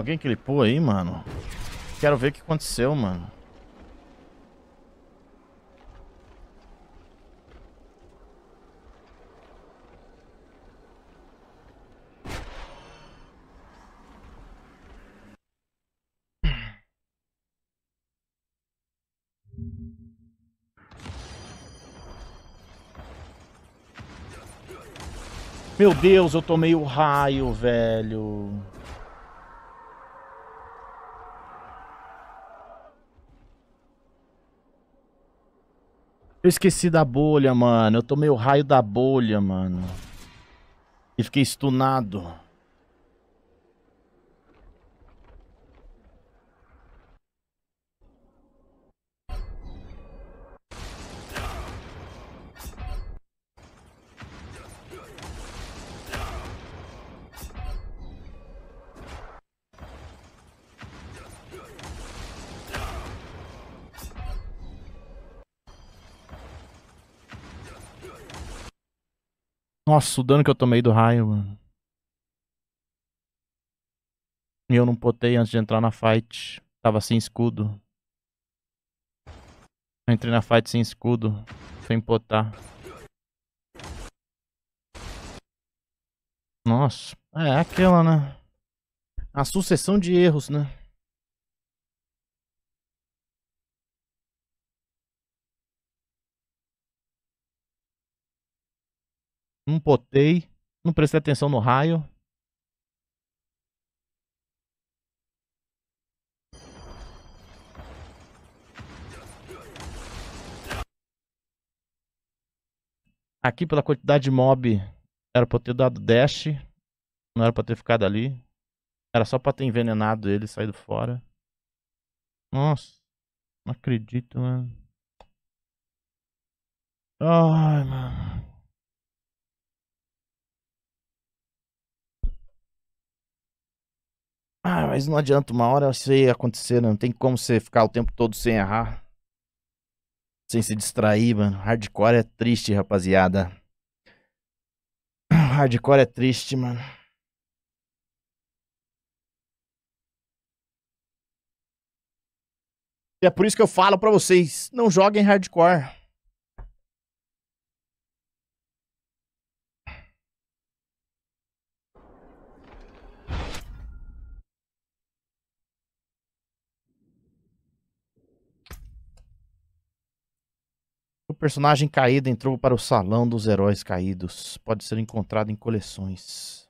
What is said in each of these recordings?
Alguém clipou aí, mano? Quero ver o que aconteceu, mano. Meu Deus, eu tomei o raio, velho. Eu esqueci da bolha, mano. Eu tomei o raio da bolha, mano. E fiquei stunado. Nossa, o dano que eu tomei do raio, mano. E eu não potei antes de entrar na fight. Tava sem escudo. Eu entrei na fight sem escudo. foi empotar. Nossa. É, aquela, né? A sucessão de erros, né? Não potei. Não prestei atenção no raio. Aqui pela quantidade de mob era pra eu ter dado dash. Não era pra ter ficado ali. Era só pra ter envenenado ele e saído fora. Nossa. Não acredito, mano. Ai, mano. mas não adianta, uma hora isso aí acontecer, né? não tem como você ficar o tempo todo sem errar. Sem se distrair, mano. Hardcore é triste, rapaziada. Hardcore é triste, mano. E é por isso que eu falo para vocês, não joguem hardcore. personagem caído entrou para o salão dos heróis caídos. Pode ser encontrado em coleções.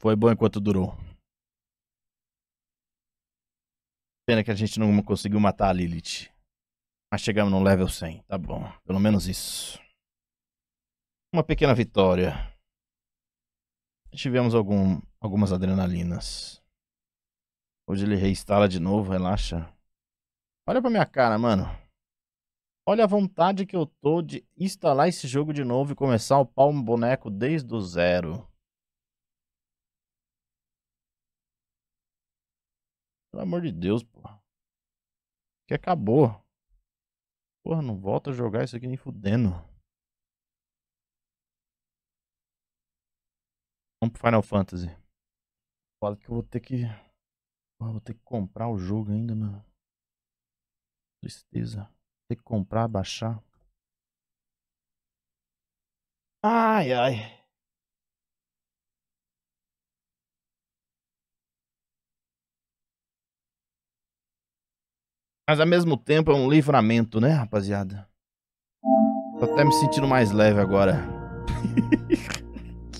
Foi bom enquanto durou. Pena que a gente não conseguiu matar a Lilith. Mas chegamos no level 100, tá bom. Pelo menos isso. Uma pequena vitória. Tivemos algum, algumas adrenalinas. Hoje ele reinstala de novo, relaxa. Olha pra minha cara, mano. Olha a vontade que eu tô de instalar esse jogo de novo e começar o upar um boneco desde o zero. Pelo amor de Deus, porra. Que acabou. Porra, não volta a jogar isso aqui nem fudendo. Vamos pro Final Fantasy. Fala que eu vou ter que. Porra, vou ter que comprar o jogo ainda, mano. Tristeza. Vou ter que comprar, baixar. Ai, ai. Mas ao mesmo tempo é um livramento, né, rapaziada? Tô até me sentindo mais leve agora.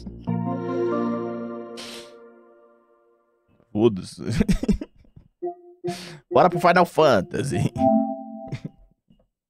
Foda-se. Bora pro Final Fantasy.